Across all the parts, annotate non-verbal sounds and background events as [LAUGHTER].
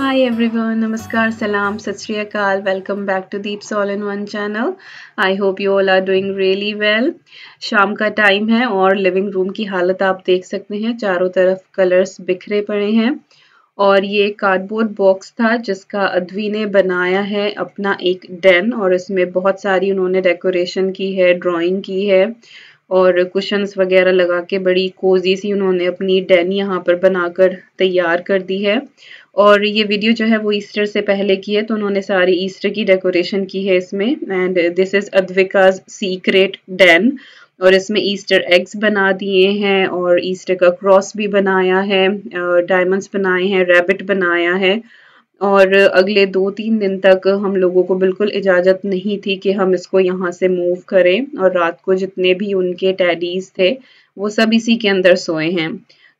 Hi everyone नमस्कार सलाम सत Satsriyakal, welcome back to Deep soul in one channel I hope you all are doing really well शाम का time है और लिविंग रूम की हालत आप देख सकते हैं चारों तरफ कलर्स बिखरे पड़े हैं और ये कार्डबोर्ड बॉक्स था जिसका अद्वी ने बनाया है अपना एक डेन और इसमें बहुत सारी उन्होंने डेकोरेशन की है ड्राइंग की है और कुशंस वगैरह लगा के बड़ी कोजी सी उन्होंने अपनी डेन यहाँ पर बनाकर तैयार कर दी है और ये वीडियो जो है वो ईस्टर से पहले की है तो उन्होंने सारी ईस्टर की डेकोरेशन की है इसमें and this is Advika's secret den और इसमें ईस्टर एग्स बना दिए हैं और ईस्टर का क्रॉस भी बनाया है डायमंड्स बनाए हैं रैबिट बनाया है और अगले दो तीन दिन तक हम लोगों को बिल्कुल इजाज़त नहीं थी कि हम इसको यहाँ से मूव करें और रात को जितने भी उनके टैडीज़ थे वो सब इसी के अंदर सोए हैं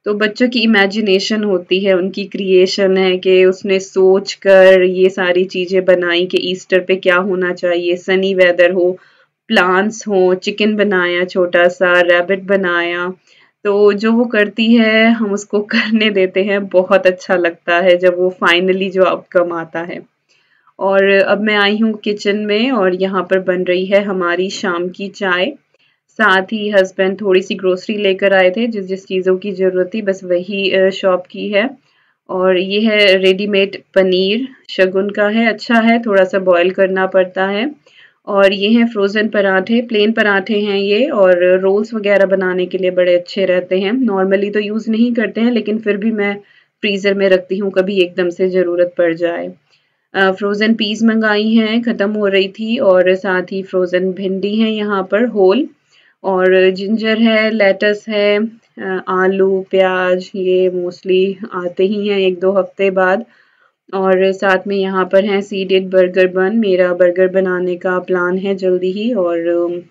तो बच्चों की इमेजिनेशन होती है उनकी क्रिएशन है कि उसने सोच कर ये सारी चीज़ें बनाई कि ईस्टर पे क्या होना चाहिए सनी वेदर हो प्लांट्स हो चिकन बनाया छोटा सा रैबिट बनाया तो जो वो करती है हम उसको [LAUGHS] करने देते हैं बहुत अच्छा लगता है जब वो फाइनली जो आउटकम आता है और अब मैं आई हूँ किचन में और यहाँ पर बन रही है हमारी शाम की चाय साथ ही हस्बैंड थोड़ी सी ग्रोसरी लेकर आए थे जिस जिस चीज़ों की ज़रूरत थी बस वही शॉप की है और ये है रेडीमेड पनीर शगुन का है अच्छा है थोड़ा सा बॉयल करना पड़ता है और ये हैं फ्रोज़न पराठे प्लेन पराठे हैं ये और रोल्स वगैरह बनाने के लिए बड़े अच्छे रहते हैं नॉर्मली तो यूज़ नहीं करते हैं लेकिन फिर भी मैं फ्रीज़र में रखती हूँ कभी एकदम से ज़रूरत पड़ जाए फ्रोज़न पीस मंगाई हैं ख़त्म हो रही थी और साथ ही फ्रोज़न भिंडी हैं यहाँ पर होल और जिंजर है लेटस है आलू प्याज ये मोस्टली आते ही हैं एक दो हफ्ते बाद और साथ में यहाँ पर है सीडेड बर्गर बन मेरा बर्गर बनाने का प्लान है जल्दी ही और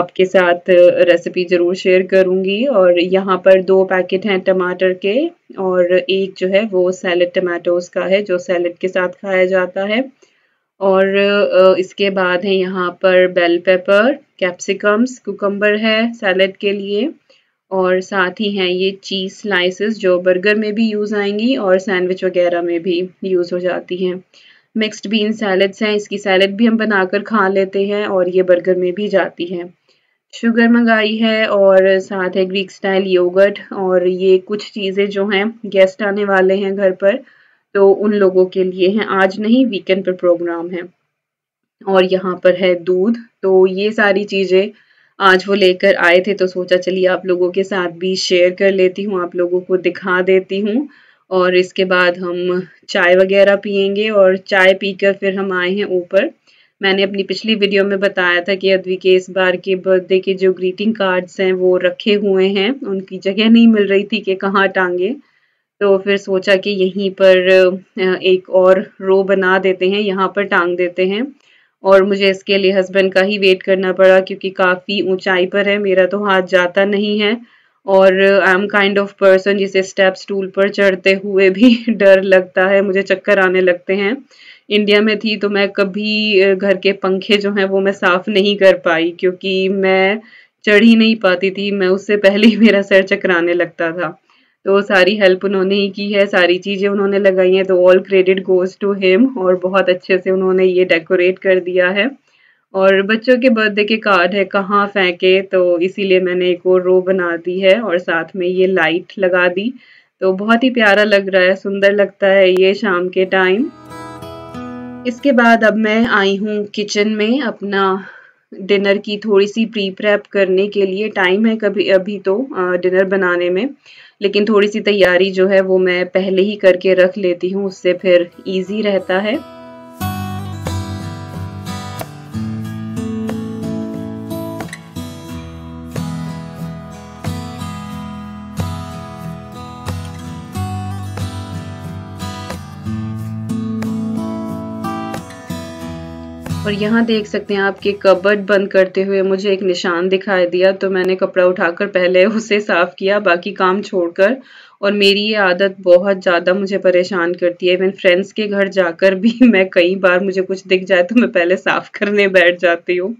आपके साथ रेसिपी ज़रूर शेयर करूँगी और यहाँ पर दो पैकेट हैं टमाटर के और एक जो है वो सैलड टमाटोज़ का है जो सैलड के साथ खाया जाता है और इसके बाद है यहाँ पर बेल पेपर कैप्सिकम्स कुकम्बर है सैलड के लिए और साथ ही हैं ये चीज़ स्लाइसेस जो बर्गर में भी यूज़ आएंगी और सैंडविच वगैरह में भी यूज़ हो जाती हैं मिक्स्ड बीन सैलड्स हैं इसकी सैलड भी हम बनाकर खा लेते हैं और ये बर्गर में भी जाती है शुगर मंगाई है और साथ है ग्रीक स्टाइल योगर्ट और ये कुछ चीज़ें जो हैं गेस्ट आने वाले हैं घर पर तो उन लोगों के लिए है आज नहीं वीकेंड पर प्रोग्राम है और यहाँ पर है दूध तो ये सारी चीज़ें आज वो लेकर आए थे तो सोचा चलिए आप लोगों के साथ भी शेयर कर लेती हूँ आप लोगों को दिखा देती हूँ और इसके बाद हम चाय वगैरह पियेंगे और चाय पीकर फिर हम आए हैं ऊपर मैंने अपनी पिछली वीडियो में बताया था कि अद्वी के इस बार के बर्थडे के जो ग्रीटिंग कार्ड्स हैं वो रखे हुए हैं उनकी जगह नहीं मिल रही थी कि कहाँ टांगे तो फिर सोचा कि यहीं पर एक और रो बना देते हैं यहाँ पर टांग देते हैं और मुझे इसके लिए हस्बैंड का ही वेट करना पड़ा क्योंकि काफ़ी ऊंचाई पर है मेरा तो हाथ जाता नहीं है और I am kind of person जिसे स्टेप स्टूल पर चढ़ते हुए भी [LAUGHS] डर लगता है मुझे चक्कर आने लगते हैं इंडिया में थी तो मैं कभी घर के पंखे जो हैं वो मैं साफ नहीं कर पाई क्योंकि मैं चढ़ ही नहीं पाती थी मैं उससे पहले ही मेरा सर चकराने लगता था तो सारी हेल्प उन्होंने ही की है सारी चीज़ें उन्होंने लगाई हैं तो all credit goes to him और बहुत अच्छे से उन्होंने ये डेकोरेट कर दिया है और बच्चों के बर्थडे के कार्ड है कहाँ फेंके तो इसीलिए मैंने एक और रो बना दी है और साथ में ये लाइट लगा दी तो बहुत ही प्यारा लग रहा है सुंदर लगता है ये शाम के टाइम इसके बाद अब मैं आई हूँ किचन में अपना डिनर की थोड़ी सी प्री प्रेप करने के लिए टाइम है कभी अभी तो डिनर बनाने में लेकिन थोड़ी सी तैयारी जो है वो मैं पहले ही करके रख लेती हूँ उससे फिर ईजी रहता है और यहाँ देख सकते हैं आपके कबर्ड बंद करते हुए मुझे एक निशान दिखाई दिया तो मैंने कपड़ा उठाकर पहले उसे साफ़ किया बाकी काम छोड़कर और मेरी ये आदत बहुत ज़्यादा मुझे परेशान करती है इवन फ्रेंड्स के घर जाकर भी [LAUGHS] मैं कई बार मुझे कुछ दिख जाए तो मैं पहले साफ़ करने बैठ जाती हूँ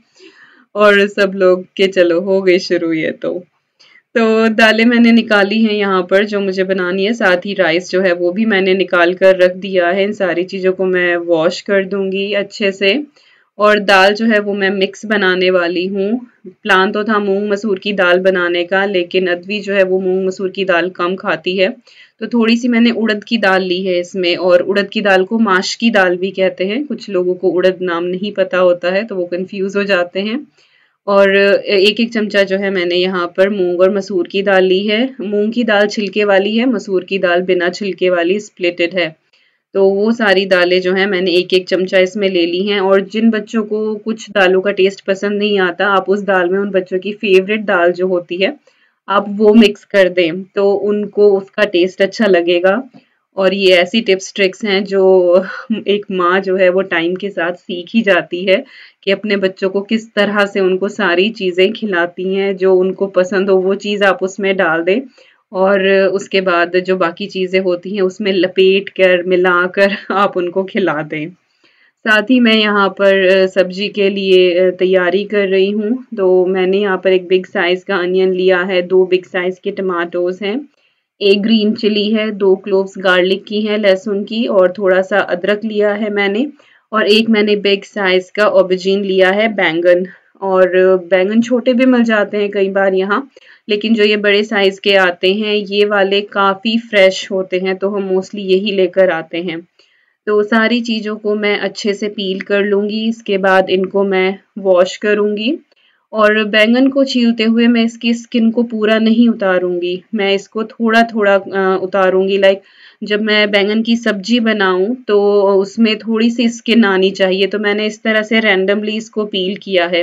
और सब लोग के चलो हो गई शुरू ये तो तो दालें मैंने निकाली हैं यहाँ पर जो मुझे बनानी है साथ ही राइस जो है वो भी मैंने निकाल कर रख दिया है इन सारी चीज़ों को मैं वॉश कर दूंगी अच्छे से और दाल जो है वो मैं मिक्स बनाने वाली हूँ प्लान तो था मूंग मसूर की दाल बनाने का लेकिन अदवी जो है वो मूंग मसूर की दाल कम खाती है तो थोड़ी सी मैंने उड़द की दाल ली है इसमें और उड़द की दाल को माश की दाल भी कहते हैं कुछ लोगों को उड़द नाम नहीं पता होता है तो वो कन्फ्यूज़ हो जाते हैं और एक एक चमचा जो है मैंने यहाँ पर मूंग और मसूर की दाल ली है मूंग की दाल छिलके वाली है मसूर की दाल बिना छिलके वाली स्प्लिटेड है तो वो सारी दालें जो हैं मैंने एक एक चमचा इसमें ले ली हैं और जिन बच्चों को कुछ दालों का टेस्ट पसंद नहीं आता आप उस दाल में उन बच्चों की फेवरेट दाल जो होती है आप वो मिक्स कर दें तो उनको उसका टेस्ट अच्छा लगेगा और ये ऐसी टिप्स ट्रिक्स हैं जो एक माँ जो है वो टाइम के साथ सीख ही जाती है कि अपने बच्चों को किस तरह से उनको सारी चीज़ें खिलाती हैं जो उनको पसंद हो वो चीज़ आप उसमें डाल दें और उसके बाद जो बाकी चीज़ें होती हैं उसमें लपेट कर मिला कर आप उनको खिला दें साथ ही मैं यहाँ पर सब्जी के लिए तैयारी कर रही हूँ तो मैंने यहाँ पर एक बिग साइज़ का अनियन लिया है दो बिग साइज़ के टमाटोज हैं एक ग्रीन चिली है दो क्लोव्स गार्लिक की हैं लहसुन की और थोड़ा सा अदरक लिया है मैंने और एक मैंने बिग साइज़ का ओबिजिन लिया है बैंगन और बैंगन छोटे भी मिल जाते हैं कई बार यहाँ लेकिन जो ये बड़े साइज के आते हैं ये वाले काफ़ी फ्रेश होते हैं तो हम मोस्टली यही लेकर आते हैं तो सारी चीज़ों को मैं अच्छे से पील कर लूँगी इसके बाद इनको मैं वॉश करूँगी और बैंगन को छीलते हुए मैं इसकी स्किन को पूरा नहीं उतारूंगी मैं इसको थोड़ा थोड़ा उतारूँगी लाइक जब मैं बैंगन की सब्जी बनाऊँ तो उसमें थोड़ी सी स्किन आनी चाहिए तो मैंने इस तरह से रैंडमली इसको पील किया है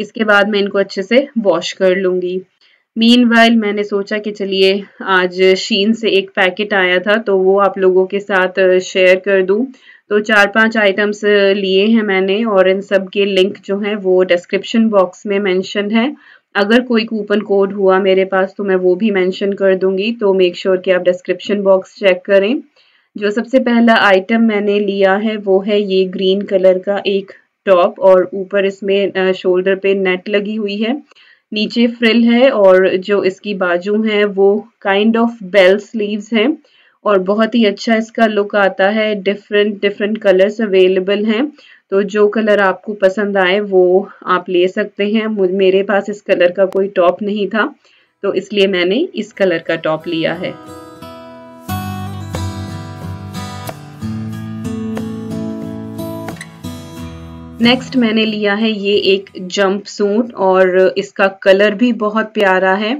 इसके बाद मैं इनको अच्छे से वॉश कर लूँगी मीन मैंने सोचा कि चलिए आज शीन से एक पैकेट आया था तो वो आप लोगों के साथ शेयर कर दूँ तो चार पांच आइटम्स लिए हैं मैंने और इन सब के लिंक जो हैं वो डिस्क्रिप्शन बॉक्स में मेंशन है अगर कोई कूपन कोड हुआ मेरे पास तो मैं वो भी मेंशन कर दूंगी तो मेक श्योर sure कि आप डिस्क्रिप्शन बॉक्स चेक करें जो सबसे पहला आइटम मैंने लिया है वो है ये ग्रीन कलर का एक टॉप और ऊपर इसमें शोल्डर पे नेट लगी हुई है नीचे फ्रिल है और जो इसकी बाजू हैं वो काइंड ऑफ बेल स्लीव्स हैं और बहुत ही अच्छा इसका लुक आता है डिफरेंट डिफरेंट कलर्स अवेलेबल हैं तो जो कलर आपको पसंद आए वो आप ले सकते हैं मेरे पास इस कलर का कोई टॉप नहीं था तो इसलिए मैंने इस कलर का टॉप लिया है नेक्स्ट मैंने लिया है ये एक जंप सूट और इसका कलर भी बहुत प्यारा है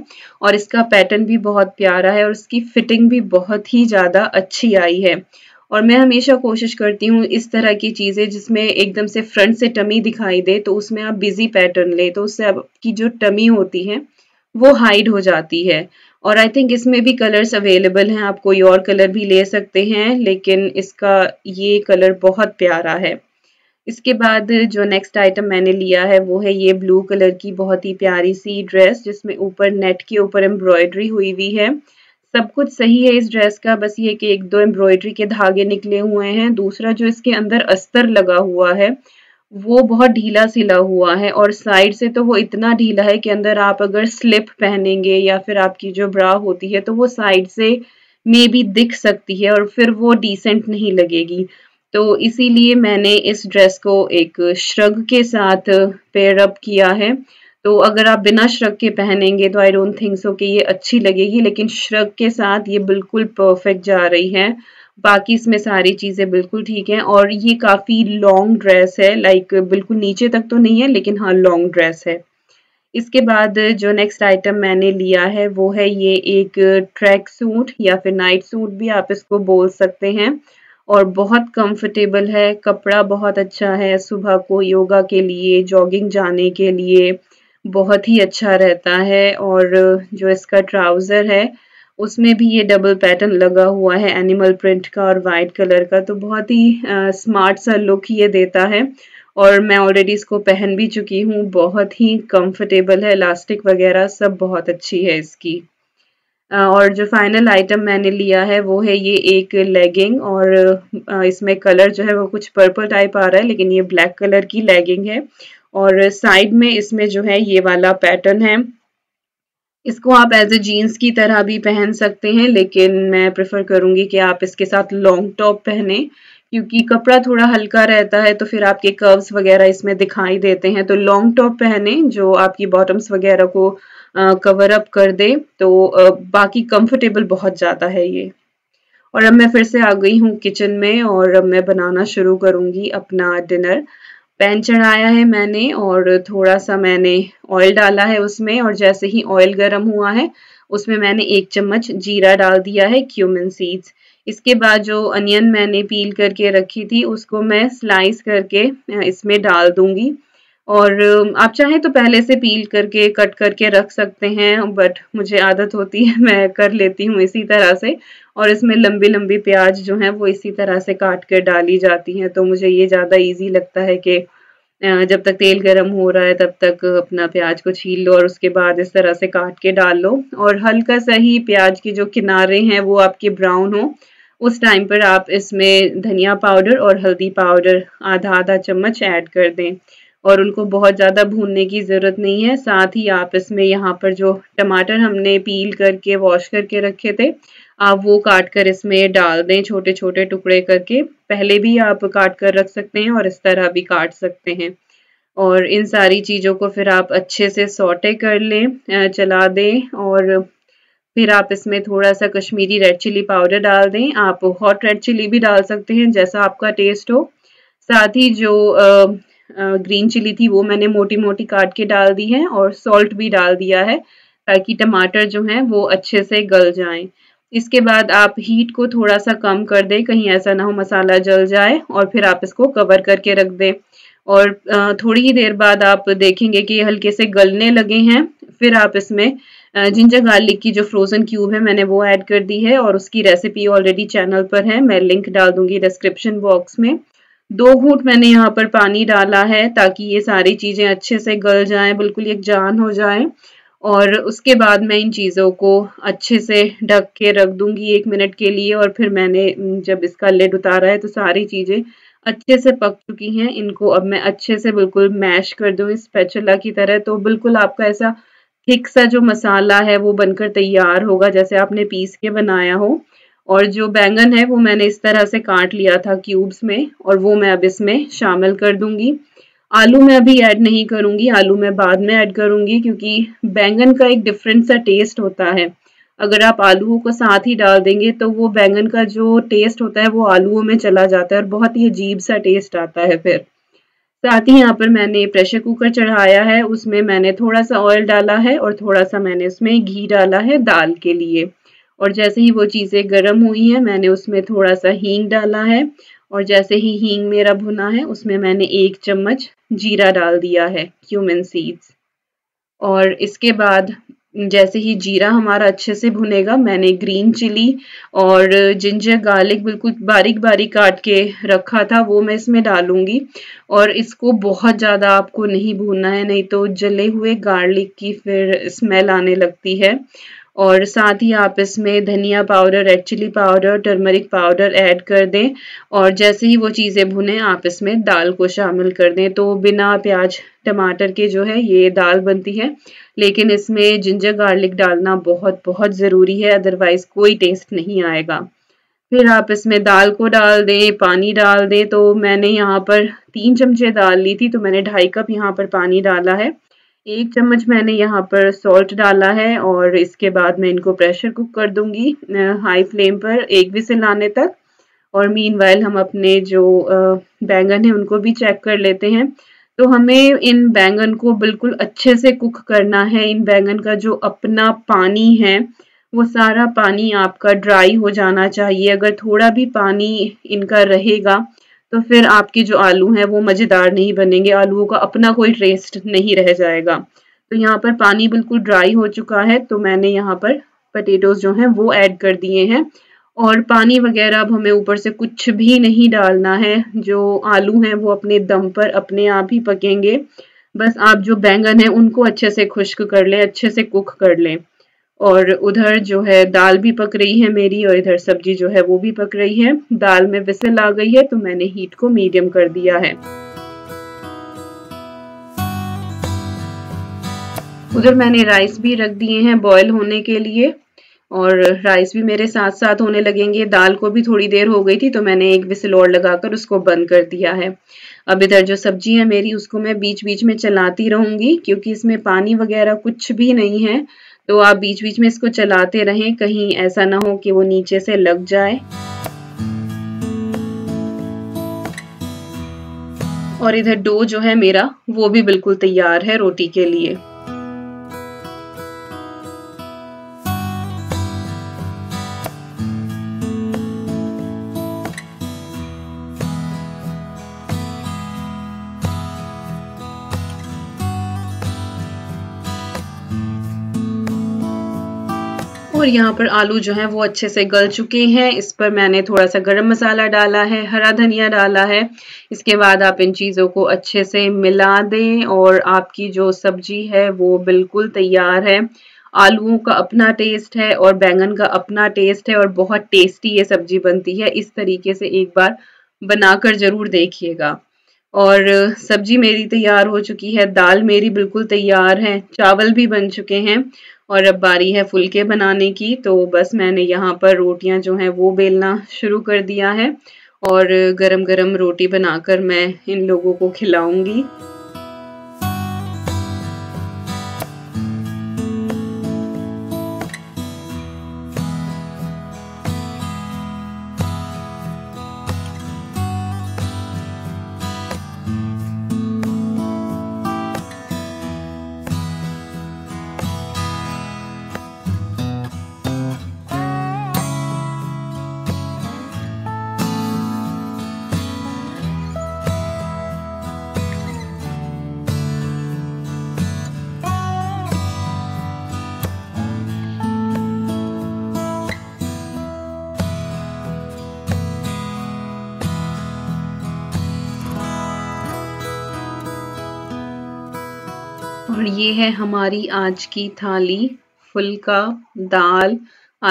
और इसका पैटर्न भी बहुत प्यारा है और इसकी फिटिंग भी बहुत ही ज़्यादा अच्छी आई है और मैं हमेशा कोशिश करती हूँ इस तरह की चीज़ें जिसमें एकदम से फ्रंट से टमी दिखाई दे तो उसमें आप बिजी पैटर्न लें तो उससे आपकी जो टमी होती है वो हाइड हो जाती है और आई थिंक इसमें भी कलर्स अवेलेबल हैं आप कोई और कलर भी ले सकते हैं लेकिन इसका ये कलर बहुत प्यारा है इसके बाद जो नेक्स्ट आइटम मैंने लिया है वो है ये ब्लू कलर की बहुत ही प्यारी सी ड्रेस जिसमें ऊपर नेट के ऊपर एम्ब्रॉयडरी हुई हुई है सब कुछ सही है इस ड्रेस का बस ये कि एक दो एम्ब्रॉयडरी के धागे निकले हुए हैं दूसरा जो इसके अंदर अस्तर लगा हुआ है वो बहुत ढीला सिला हुआ है और साइड से तो वो इतना ढीला है कि अंदर आप अगर स्लिप पहनेंगे या फिर आपकी जो ब्रा होती है तो वो साइड से मे भी दिख सकती है और फिर वो डिसेंट नहीं लगेगी तो इसीलिए मैंने इस ड्रेस को एक श्रग के साथ पेयर अप किया है तो अगर आप बिना श्रग के पहनेंगे तो आई डोंट थिंक सो कि ये अच्छी लगेगी लेकिन श्रग के साथ ये बिल्कुल परफेक्ट जा रही है बाकी इसमें सारी चीज़ें बिल्कुल ठीक हैं और ये काफ़ी लॉन्ग ड्रेस है लाइक बिल्कुल नीचे तक तो नहीं है लेकिन हाँ लॉन्ग ड्रेस है इसके बाद जो नेक्स्ट आइटम मैंने लिया है वो है ये एक ट्रैक सूट या फिर नाइट सूट भी आप इसको बोल सकते हैं और बहुत कंफर्टेबल है कपड़ा बहुत अच्छा है सुबह को योगा के लिए जॉगिंग जाने के लिए बहुत ही अच्छा रहता है और जो इसका ट्राउज़र है उसमें भी ये डबल पैटर्न लगा हुआ है एनिमल प्रिंट का और वाइट कलर का तो बहुत ही स्मार्ट सा लुक ये देता है और मैं ऑलरेडी इसको पहन भी चुकी हूँ बहुत ही कंफर्टेबल है इलास्टिक वगैरह सब बहुत अच्छी है इसकी और जो फाइनल आइटम मैंने लिया है वो है ये एक लेगिंग और इसमें कलर जो है वो कुछ पर्पल टाइप आ रहा है लेकिन ये ब्लैक कलर की लेगिंग है और साइड में इसमें जो है ये वाला पैटर्न है इसको आप एज ए जीन्स की तरह भी पहन सकते हैं लेकिन मैं प्रेफर करूंगी कि आप इसके साथ लॉन्ग टॉप पहने क्योंकि कपड़ा थोड़ा हल्का रहता है तो फिर आपके कर्व्स वगैरह इसमें दिखाई देते हैं तो लॉन्ग टॉप पहने जो आपकी बॉटम्स वगैरह को कवर अप कर दे तो बाकी कंफर्टेबल बहुत ज़्यादा है ये और अब मैं फिर से आ गई हूँ किचन में और अब मैं बनाना शुरू करूँगी अपना डिनर पैन चढ़ाया है मैंने और थोड़ा सा मैंने ऑयल डाला है उसमें और जैसे ही ऑयल गर्म हुआ है उसमें मैंने एक चम्मच जीरा डाल दिया है क्यूमिन सीड्स इसके बाद जो अनियन मैंने पील करके रखी थी उसको मैं स्लाइस करके इसमें डाल दूंगी और आप चाहें तो पहले से पील करके कट करके रख सकते हैं बट मुझे आदत होती है [LAUGHS] मैं कर लेती हूँ इसी तरह से और इसमें लंबी लंबी प्याज जो है वो इसी तरह से काट कर डाली जाती हैं तो मुझे ये ज़्यादा इजी लगता है कि जब तक तेल गर्म हो रहा है तब तक अपना प्याज को छील लो और उसके बाद इस तरह से काट के डाल लो और हल्का सा ही प्याज के जो किनारे हैं वो आपके ब्राउन हो उस टाइम पर आप इसमें धनिया पाउडर और हल्दी पाउडर आधा आधा चम्मच ऐड कर दें और उनको बहुत ज़्यादा भूनने की ज़रूरत नहीं है साथ ही आप इसमें यहाँ पर जो टमाटर हमने पील करके वॉश करके रखे थे आप वो काट कर इसमें डाल दें छोटे छोटे टुकड़े करके पहले भी आप काट कर रख सकते हैं और इस तरह भी काट सकते हैं और इन सारी चीज़ों को फिर आप अच्छे से सोटे कर लें चला दें और फिर आप इसमें थोड़ा सा कश्मीरी रेड चिली पाउडर डाल दें आप हॉट रेड चिली भी डाल सकते हैं जैसा आपका टेस्ट हो साथ ही जो ग्रीन चिली थी वो मैंने मोटी मोटी काट के डाल दी है और सॉल्ट भी डाल दिया है ताकि टमाटर जो है वो अच्छे से गल जाएं इसके बाद आप हीट को थोड़ा सा कम कर दें कहीं ऐसा ना हो मसाला जल जाए और फिर आप इसको कवर करके रख दें और थोड़ी ही देर बाद आप देखेंगे कि हल्के से गलने लगे हैं फिर आप इसमें जिंजर गार्लिक की जो फ्रोज़न क्यूब है मैंने वो ऐड कर दी है और उसकी रेसिपी ऑलरेडी चैनल पर है मैं लिंक डाल दूंगी डिस्क्रिप्शन बॉक्स में दो घूट मैंने यहाँ पर पानी डाला है ताकि ये सारी चीज़ें अच्छे से गल जाए बिल्कुल यकजान हो जाए और उसके बाद मैं इन चीज़ों को अच्छे से ढक के रख दूंगी एक मिनट के लिए और फिर मैंने जब इसका लेड उतारा है तो सारी चीज़ें अच्छे से पक चुकी हैं इनको अब मैं अच्छे से बिल्कुल मैश कर दूँ इस पैचला की तरह तो बिल्कुल आपका ऐसा थिक सा जो मसाला है वो बनकर तैयार होगा जैसे आपने पीस के बनाया हो और जो बैंगन है वो मैंने इस तरह से काट लिया था क्यूब्स में और वो मैं अब इसमें शामिल कर दूंगी आलू मैं अभी ऐड नहीं करूंगी आलू मैं बाद में ऐड करूंगी क्योंकि बैंगन का एक डिफरेंट सा टेस्ट होता है अगर आप आलूओं को साथ ही डाल देंगे तो वो बैंगन का जो टेस्ट होता है वो आलूओं में चला जाता है और बहुत ही अजीब सा टेस्ट आता है फिर साथ ही यहाँ पर मैंने प्रेशर कुकर चढ़ाया है उसमें मैंने थोड़ा सा ऑयल डाला है और थोड़ा सा मैंने उसमें घी डाला है दाल के लिए और जैसे ही वो चीज़ें गर्म हुई हैं मैंने उसमें थोड़ा सा हींग डाला है और जैसे ही हींग मेरा भुना है उसमें मैंने एक चम्मच जीरा डाल दिया है क्यूमिन सीड्स और इसके बाद जैसे ही जीरा हमारा अच्छे से भुनेगा मैंने ग्रीन चिली और जिंजर गार्लिक बिल्कुल बारीक बारीक काट के रखा था वो मैं इसमें डालूंगी और इसको बहुत ज़्यादा आपको नहीं भूनना है नहीं तो जले हुए गार्लिक की फिर स्मेल आने लगती है और साथ ही आप इसमें धनिया powder red chilli powder turmeric powder add कर दें और जैसे ही वो चीज़ें भुने आप इसमें दाल को शामिल कर दें तो बिना प्याज टमाटर के जो है ये दाल बनती है लेकिन इसमें जिंजर गार्लिक डालना बहुत बहुत ज़रूरी है अदरवाइज़ कोई टेस्ट नहीं आएगा फिर आप इसमें दाल को डाल दें पानी डाल दें तो मैंने यहाँ पर तीन चमचे दाल ली थी तो मैंने ढाई कप यहाँ पर पानी डाला है एक चम्मच मैंने यहाँ पर सॉल्ट डाला है और इसके बाद मैं इनको प्रेशर कुक कर दूंगी हाई फ्लेम पर एक विसल आने तक और मीन हम अपने जो बैंगन है उनको भी चेक कर लेते हैं तो हमें इन बैंगन को बिल्कुल अच्छे से कुक करना है इन बैंगन का जो अपना पानी है वो सारा पानी आपका ड्राई हो जाना चाहिए अगर थोड़ा भी पानी इनका रहेगा तो फिर आपके जो आलू हैं वो मज़ेदार नहीं बनेंगे आलूओं का अपना कोई टेस्ट नहीं रह जाएगा तो यहाँ पर पानी बिल्कुल ड्राई हो चुका है तो मैंने यहाँ पर पटेटोज जो हैं वो ऐड कर दिए हैं और पानी वगैरह अब हमें ऊपर से कुछ भी नहीं डालना है जो आलू हैं वो अपने दम पर अपने आप ही पकेंगे बस आप जो बैंगन है उनको अच्छे से खुश्क कर लें अच्छे से कुक कर लें और उधर जो है दाल भी पक रही है मेरी और इधर सब्जी जो है वो भी पक रही है दाल में विसल आ गई है तो मैंने हीट को मीडियम कर दिया है उधर मैंने राइस भी रख दिए हैं बॉयल होने के लिए और राइस भी मेरे साथ साथ होने लगेंगे दाल को भी थोड़ी देर हो गई थी तो मैंने एक विसल और लगाकर उसको बंद कर दिया है अब इधर जो सब्जी है मेरी उसको मैं बीच बीच में चलाती रहूंगी क्योंकि इसमें पानी वगैरह कुछ भी नहीं है तो आप बीच बीच में इसको चलाते रहें कहीं ऐसा ना हो कि वो नीचे से लग जाए और इधर डो जो है मेरा वो भी बिल्कुल तैयार है रोटी के लिए और यहाँ पर आलू जो है वो अच्छे से गल चुके हैं इस पर मैंने थोड़ा सा गरम मसाला डाला है हरा धनिया डाला है इसके बाद आप इन चीज़ों को अच्छे से मिला दें और आपकी जो सब्जी है वो बिल्कुल तैयार है आलूओं का अपना टेस्ट है और बैंगन का अपना टेस्ट है और बहुत टेस्टी ये सब्जी बनती है इस तरीके से एक बार बनाकर ज़रूर देखिएगा और सब्जी मेरी तैयार हो चुकी है दाल मेरी बिल्कुल तैयार है चावल भी बन चुके हैं और अब बारी है फुलके बनाने की तो बस मैंने यहाँ पर रोटियाँ जो हैं वो बेलना शुरू कर दिया है और गरम गरम रोटी बनाकर मैं इन लोगों को खिलाऊंगी और ये है हमारी आज की थाली फुलका दाल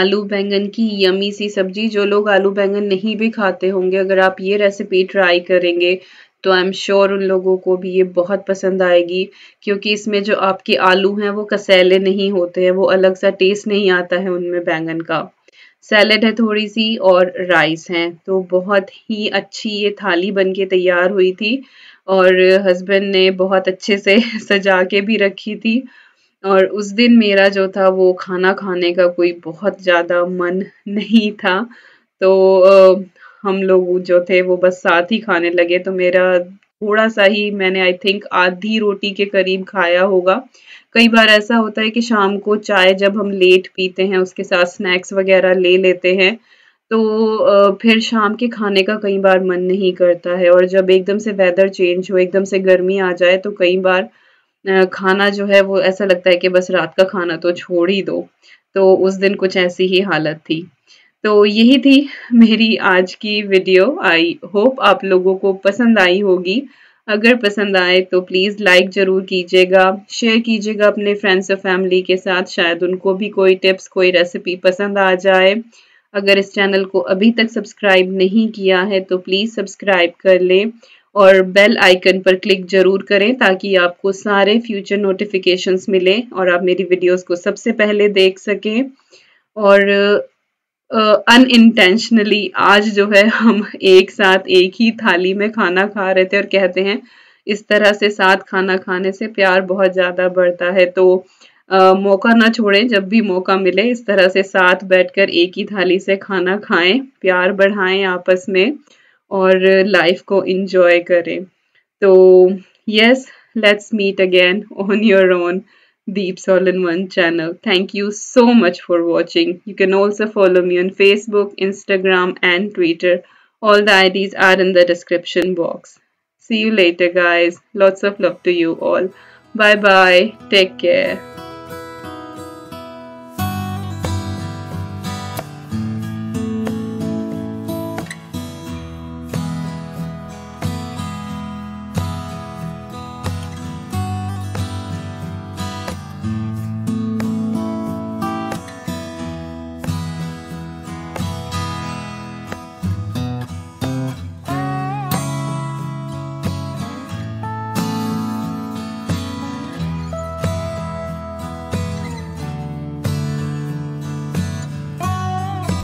आलू बैंगन की यमी सी सब्जी जो लोग आलू बैंगन नहीं भी खाते होंगे अगर आप ये रेसिपी ट्राई करेंगे तो आई एम श्योर उन लोगों को भी ये बहुत पसंद आएगी क्योंकि इसमें जो आपके आलू हैं वो कसैले नहीं होते हैं वो अलग सा टेस्ट नहीं आता है उनमें बैंगन का सैलेड है थोड़ी सी और राइस है तो बहुत ही अच्छी ये थाली बन के तैयार हुई थी और हस्बैंड ने बहुत अच्छे से [LAUGHS] सजा के भी रखी थी और उस दिन मेरा जो था वो खाना खाने का कोई बहुत ज़्यादा मन [LAUGHS] नहीं था तो हम लोग जो थे वो बस साथ ही खाने लगे तो मेरा थोड़ा सा ही मैंने आई थिंक आधी रोटी के करीब खाया होगा कई बार ऐसा होता है कि शाम को चाय जब हम लेट पीते हैं उसके साथ स्नैक्स वगैरह ले लेते हैं तो फिर शाम के खाने का कई बार मन नहीं करता है और जब एकदम से वेदर चेंज हो एकदम से गर्मी आ जाए तो कई बार खाना जो है वो ऐसा लगता है कि बस रात का खाना तो छोड़ ही दो तो उस दिन कुछ ऐसी ही हालत थी तो यही थी मेरी आज की वीडियो आई होप आप लोगों को पसंद आई होगी अगर पसंद आए तो प्लीज़ लाइक ज़रूर कीजिएगा शेयर कीजिएगा अपने फ्रेंड्स और फैमिली के साथ शायद उनको भी कोई टिप्स कोई रेसिपी पसंद आ जाए अगर इस चैनल को अभी तक सब्सक्राइब नहीं किया है तो प्लीज़ सब्सक्राइब कर लें और बेल आइकन पर क्लिक ज़रूर करें ताकि आपको सारे फ्यूचर नोटिफिकेशंस मिलें और आप मेरी वीडियोस को सबसे पहले देख सकें और अनइंटेंशनली uh, आज जो है हम एक साथ एक ही थाली में खाना खा रहे थे और कहते हैं इस तरह से साथ खाना खाने से प्यार बहुत ज़्यादा बढ़ता है तो uh, मौका ना छोड़ें जब भी मौका मिले इस तरह से साथ बैठकर एक ही थाली से खाना खाएं प्यार बढ़ाएं आपस में और लाइफ को इंजॉय करें तो yes let's meet again on your own the in One channel. Thank you so much for watching. You can also follow me on Facebook, Instagram and Twitter. All the IDs are in the description box. See you later guys. Lots of love to you all. Bye bye. Take care.